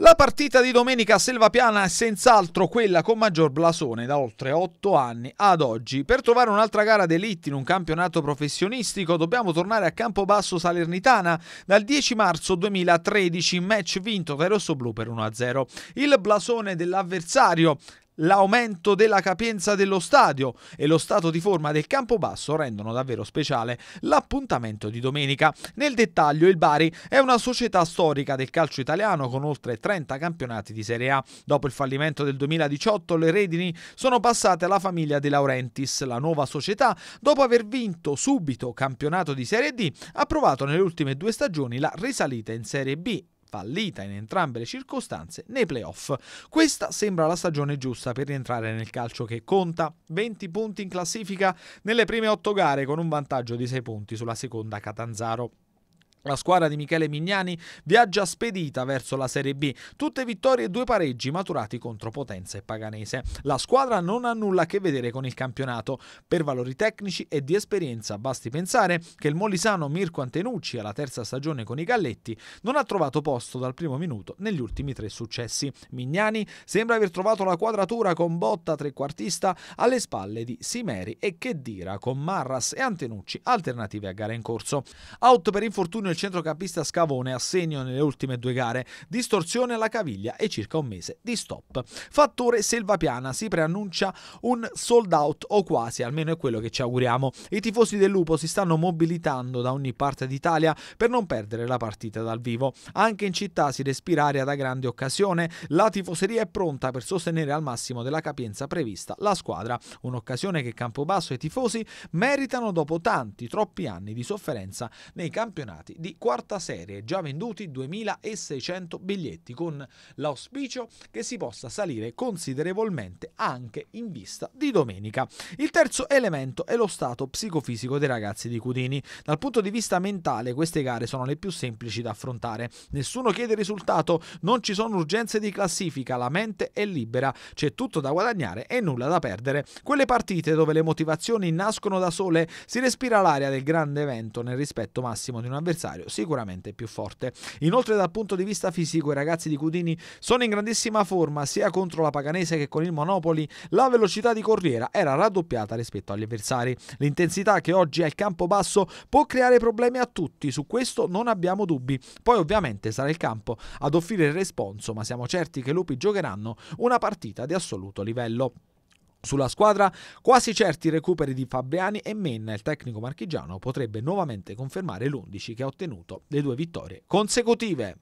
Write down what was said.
La partita di domenica a Selvapiana è senz'altro quella con maggior blasone da oltre 8 anni ad oggi. Per trovare un'altra gara d'elite in un campionato professionistico dobbiamo tornare a Campobasso Salernitana dal 10 marzo 2013, match vinto dai rossoblù per 1-0. Il blasone dell'avversario l'aumento della capienza dello stadio e lo stato di forma del Campobasso rendono davvero speciale l'appuntamento di domenica. Nel dettaglio il Bari è una società storica del calcio italiano con oltre 30 campionati di Serie A. Dopo il fallimento del 2018 le redini sono passate alla famiglia De Laurentiis, la nuova società, dopo aver vinto subito campionato di Serie D, ha provato nelle ultime due stagioni la risalita in Serie B fallita in entrambe le circostanze, nei playoff. Questa sembra la stagione giusta per rientrare nel calcio che conta. 20 punti in classifica nelle prime 8 gare con un vantaggio di 6 punti sulla seconda Catanzaro. La squadra di Michele Mignani viaggia spedita verso la Serie B, tutte vittorie e due pareggi maturati contro Potenza e Paganese. La squadra non ha nulla a che vedere con il campionato, per valori tecnici e di esperienza basti pensare che il molisano Mirko Antenucci alla terza stagione con i Galletti non ha trovato posto dal primo minuto negli ultimi tre successi. Mignani sembra aver trovato la quadratura con Botta trequartista alle spalle di Simeri e Chedira con Marras e Antenucci alternative a gara in corso. Out per infortunio il centrocampista Scavone a segno nelle ultime due gare, distorsione alla caviglia e circa un mese di stop. Fattore Selvapiana si preannuncia un sold out o quasi, almeno è quello che ci auguriamo. I tifosi del Lupo si stanno mobilitando da ogni parte d'Italia per non perdere la partita dal vivo. Anche in città si respira aria da grande occasione, la tifoseria è pronta per sostenere al massimo della capienza prevista la squadra, un'occasione che Campobasso e i tifosi meritano dopo tanti, troppi anni di sofferenza nei campionati di di quarta serie, già venduti 2.600 biglietti, con l'auspicio che si possa salire considerevolmente anche in vista di domenica. Il terzo elemento è lo stato psicofisico dei ragazzi di Cudini. Dal punto di vista mentale queste gare sono le più semplici da affrontare. Nessuno chiede risultato, non ci sono urgenze di classifica, la mente è libera, c'è tutto da guadagnare e nulla da perdere. Quelle partite dove le motivazioni nascono da sole si respira l'aria del grande evento nel rispetto massimo di un avversario avversario sicuramente più forte. Inoltre dal punto di vista fisico i ragazzi di Cudini sono in grandissima forma sia contro la Paganese che con il Monopoli, la velocità di corriera era raddoppiata rispetto agli avversari. L'intensità che oggi è il campo basso può creare problemi a tutti, su questo non abbiamo dubbi. Poi ovviamente sarà il campo ad offrire il responso, ma siamo certi che i lupi giocheranno una partita di assoluto livello. Sulla squadra quasi certi i recuperi di Fabriani e Menna, il tecnico marchigiano potrebbe nuovamente confermare l'11 che ha ottenuto le due vittorie consecutive.